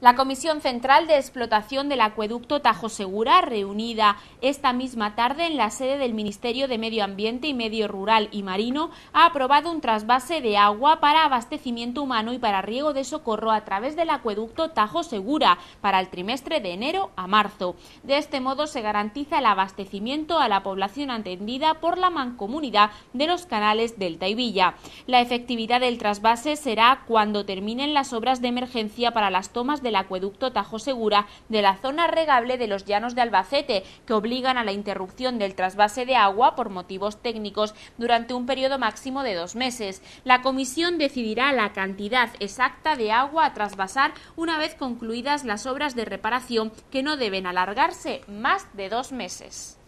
La Comisión Central de Explotación del Acueducto Tajo Segura, reunida esta misma tarde en la sede del Ministerio de Medio Ambiente y Medio Rural y Marino, ha aprobado un trasvase de agua para abastecimiento humano y para riego de socorro a través del acueducto Tajo Segura para el trimestre de enero a marzo. De este modo se garantiza el abastecimiento a la población atendida por la mancomunidad de los canales Delta y Villa. La efectividad del trasvase será cuando terminen las obras de emergencia para las tomas de el acueducto Tajo Segura de la zona regable de los llanos de Albacete, que obligan a la interrupción del trasvase de agua por motivos técnicos durante un periodo máximo de dos meses. La comisión decidirá la cantidad exacta de agua a trasvasar una vez concluidas las obras de reparación que no deben alargarse más de dos meses.